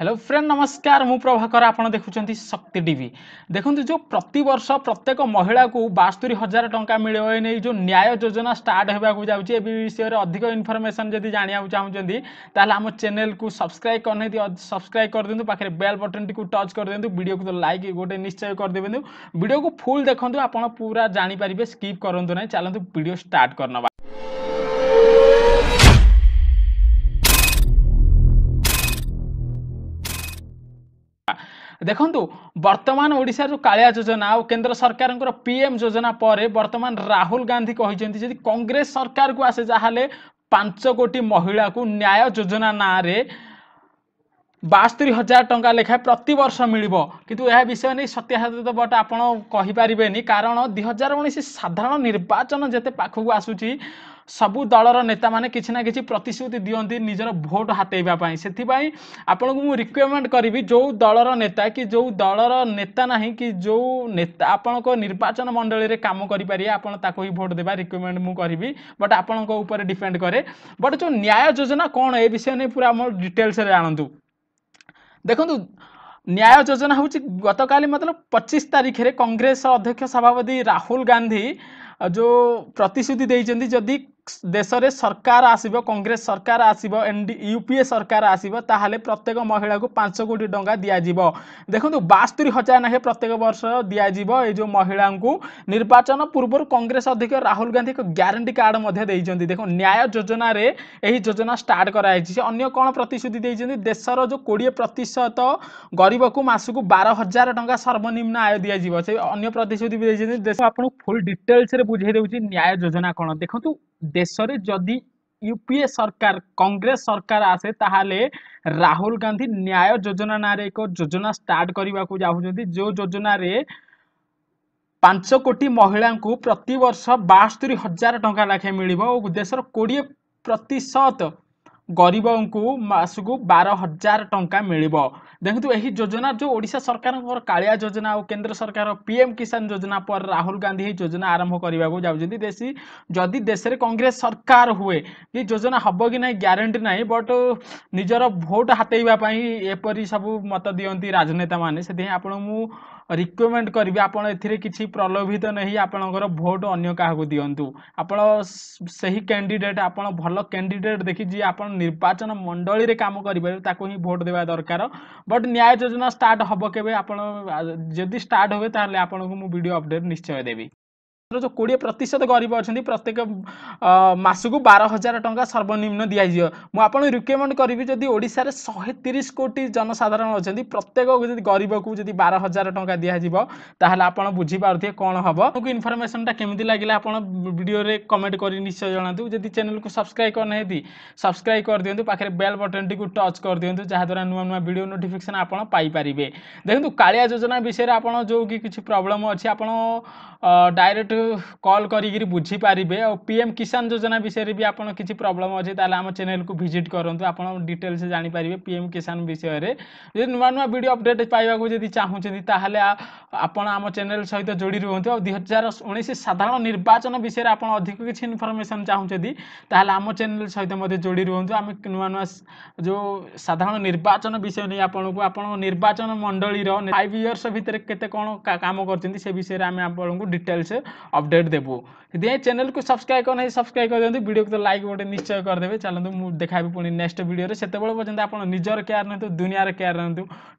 hello friend नमस्कार मु प्रभाकर आप देखुं शक्ति टीवी देखो जो प्रत वर्ष प्रत्येक महिला को बास्तरी हजार टाँचा मिले नहीं जो न्याय योजना स्टार्ट होगा ए विषय में अधिक इनफर्मेसन जब जानवाक चाहूँ तेल आम चेल को सब्सक्राइब करना सब्सक्राइब कर दिखाँ पाखे बेल बटन टी टच कर दिखाँ भिडियो को लाइक तो गोटे निश्चय कर दिखाँ भिडियो को फुल देखो आप पूरा जापर स्कीप करूँ ना चलते भिडियो स्टार्ट कर ଦେଖନ୍ତୁ ବର୍ତ୍ତମାନ ଓଡ଼ିଶାର କାଳିଆ ଯୋଜନା ଆଉ କେନ୍ଦ୍ର ସରକାରଙ୍କର ପିଏମ୍ ଯୋଜନା ପରେ ବର୍ତ୍ତମାନ ରାହୁଲ ଗାନ୍ଧୀ କହିଛନ୍ତି ଯଦି କଂଗ୍ରେସ ସରକାରକୁ ଆସେ ଯାହାହେଲେ ପାଞ୍ଚ କୋଟି ମହିଳାକୁ ନ୍ୟାୟ ଯୋଜନା ନାଁରେ ବାସ୍ତରି ହଜାର ଟଙ୍କା ଲେଖାଏଁ ପ୍ରତିବର୍ଷ ମିଳିବ କିନ୍ତୁ ଏହା ବିଷୟ ନେଇ ସତ୍ୟାସତ୍ୟ ବଟ ଆପଣ କହିପାରିବେନି କାରଣ ଦୁଇ ହଜାର ଉଣେଇଶ ସାଧାରଣ ନିର୍ବାଚନ ଯେତେ ପାଖକୁ ଆସୁଛି ସବୁ ଦଳର ନେତାମାନେ କିଛି ନା କିଛି ପ୍ରତିଶ୍ରୁତି ଦିଅନ୍ତି ନିଜର ଭୋଟ୍ ହାତେଇବା ପାଇଁ ସେଥିପାଇଁ ଆପଣଙ୍କୁ ମୁଁ ରିକମେଣ୍ଡ କରିବି ଯେଉଁ ଦଳର ନେତା କି ଯେଉଁ ଦଳର ନେତା ନାହିଁ କି ଯେଉଁ ନେତା ଆପଣଙ୍କ ନିର୍ବାଚନ ମଣ୍ଡଳୀରେ କାମ କରିପାରିବେ ଆପଣ ତାକୁ ହିଁ ଭୋଟ୍ ଦେବା ରିକମେଣ୍ଡ ମୁଁ କରିବି ବଟ୍ ଆପଣଙ୍କ ଉପରେ ଡିପେଣ୍ଡ କରେ ବଟ୍ ଯେଉଁ ନ୍ୟାୟ ଯୋଜନା କ'ଣ ଏ ବିଷୟ ନେଇ ପୁରା ଆମର ଡିଟେଲ୍ସରେ ଜାଣନ୍ତୁ ଦେଖନ୍ତୁ ନ୍ୟାୟ ଯୋଜନା ହେଉଛି ଗତକାଲି ମତଲବ ପଚିଶ ତାରିଖରେ କଂଗ୍ରେସର ଅଧ୍ୟକ୍ଷ ସଭାପତି ରାହୁଲ ଗାନ୍ଧୀ ଯେଉଁ ପ୍ରତିଶ୍ରୁତି ଦେଇଛନ୍ତି ଯଦି ଦେଶରେ ସରକାର ଆସିବ କଂଗ୍ରେସ ସରକାର ଆସିବ ଏନ୍ଡି ୟୁପିଏ ସରକାର ଆସିବ ତାହେଲେ ପ୍ରତ୍ୟେକ ମହିଳାକୁ ପାଞ୍ଚ କୋଟି ଟଙ୍କା ଦିଆଯିବ ଦେଖନ୍ତୁ ବାସ୍ତରି ହଜାର ଲେଖେ ପ୍ରତ୍ୟେକ ବର୍ଷ ଦିଆଯିବ ଏଇ ଯେଉଁ ମହିଳାଙ୍କୁ ନିର୍ବାଚନ ପୂର୍ବରୁ କଂଗ୍ରେସ ଅଧ୍ୟକ୍ଷ ରାହୁଲ ଗାନ୍ଧୀ ଏକ ଗ୍ୟାରେଣ୍ଟି କାର୍ଡ଼ ମଧ୍ୟ ଦେଇଛନ୍ତି ଦେଖ ନ୍ୟାୟ ଯୋଜନାରେ ଏହି ଯୋଜନା ଷ୍ଟାର୍ଟ କରାଯାଇଛି ସେ ଅନ୍ୟ କ'ଣ ପ୍ରତିଶ୍ରୁତି ଦେଇଛନ୍ତି ଦେଶର ଯେଉଁ କୋଡ଼ିଏ ପ୍ରତିଶତ ଗରିବକୁ ମାସକୁ ବାର ହଜାର ଟଙ୍କା ସର୍ବନିମ୍ନ ଆୟ ଦିଆଯିବ ସେ ଅନ୍ୟ ପ୍ରତିଶ୍ରୁତି ବି ଦେଇଛନ୍ତି ଦେଶ ଆପଣଙ୍କୁ ଫୁଲ୍ ଡିଟେଲ୍ସରେ বুঝাই দেউছি ন্যায় যোজনা কোণ দেখুন দেশে যদি ইউপিএ সরকার কংগ্রেস সরকার আসে তাহলে রাহুল গান্ধী ন্যায় যোজনা নাঁরে এক যোজনা স্টার্ট করা চাহুমান যে যোজনার পাঁচ কোটি মহিলা প্রতবর্ষ বাস্তরি হাজার টঙ্কা লেখায় মিলব ও দেশের কোড়িয়ে প্রতিশত গরিবঙ্কু মাসকু বার হাজার টঙ্কা মিলব देखो यही योजना जो ओडा सरकार कालिया योजना और केन्द्र सरकार पीएम किसान योजना पर राहुल गांधी ये योजना आरंभ करने को जाऊँगी जदि देश में कांग्रेस सरकार हुए ये योजना हम कि ना ग्यारंटी ना बट निजर भोट हाते एपरी सब मत दिखती राजनेता मैंने से आपण मुझे करी आप किसी कि प्रलोभित नहीं आपणकर भोट अगर क्या दिंतु आप कैंडिडेट आप भल कैंडिडेट देखिए जी आप निर्वाचन मंडली में कम ही भोट देवा दरकार বট ନ୍ୟାୟ ଯୋଜନା ଷ୍ଟାର୍ଟ ହେବ କେବେ ଆପଣ ଯଦି ଷ୍ଟାର୍ଟ ହୁଏ ତାହେଲେ ଆପଣଙ୍କୁ ମୁଁ ଭିଡ଼ିଓ ଅପଡ଼େଟ୍ ନିଶ୍ଚୟ ଦେବି जो कोड़े प्रतिशत गरीब अच्छा प्रत्येक मसक बार हजार टाँग सर्वनिम्न दिज्व मुझे रिकमेंड करी जदि ओडार शहे तीस कोटी जनसाधारण अच्छा प्रत्येक गरीब को जब बार हजार टाँग दिज्वल आप बुझीपारे कौन हम आपको इनफर्मेसन टा कमी लगे आप भिडियो कमेंट कर निश्चय जनातु जब चैनल को सब्सक्राइब करना सब्सक्राइब कर दिखाँ पाखे बेल बटन टी टच कर दिखाँ जहाँद्वारा नुआ नुआ भिड नोटिफिकेसन आपारे देखो कालिया योजना विषय में आप जो कि प्रोब्लम अच्छी आप डायरेक्ट कल कर बुझीपारे और पीएम किसान योजना विषय भी आप किसी प्रोब्लम अच्छे तेल आम चेल को भिजिट करूँ आप डिटेल्स जानीपर पीएम किसान विषय में जो नुआ नुआ भिड अपडेट पाइबा जब चाहूँ तेल आप आम चेल सहित जोड़ी रुहतु और दुई हजार उन्नीस साधारण निर्वाचन विषय में आप अधिक किसी इनफर्मेसन चाहूँ आम चेल सहित जोड़ी रुहतु आम नुआ नुआ जो साधारण निर्वाचन विषय नहीं आपन को आपन निर्वाचन मंडल फाइव इयर्स भितर के कौन काम करछिन विषय डिटेल्स ଅପଡ଼େଟ୍ ଦେବୁ ସେଥିପାଇଁ ଚ୍ୟାନେଲ୍କୁ ସବସ୍କ୍ରାଇବ୍ କରିନାହାନ୍ତି ସବସ୍କ୍ରାଇବ୍ କରିଦିଅନ୍ତୁ ଭିଡ଼ିଓକୁ ତ ଲାଇକ୍ ଗୋଟେ ନିଶ୍ଚୟ କରିଦେବେ ଚାଲନ୍ତୁ ମୁଁ ଦେଖାହେବି ପୁଣି ନେକ୍ସଟ୍ ଭିଡ଼ିଓରେ ସେତେବେଳେ ପର୍ଯ୍ୟନ୍ତ ଆପଣ ନିଜର କେୟାର ନିଅନ୍ତୁ ଦୁନିଆର କେୟାର ନିଅନ୍ତୁ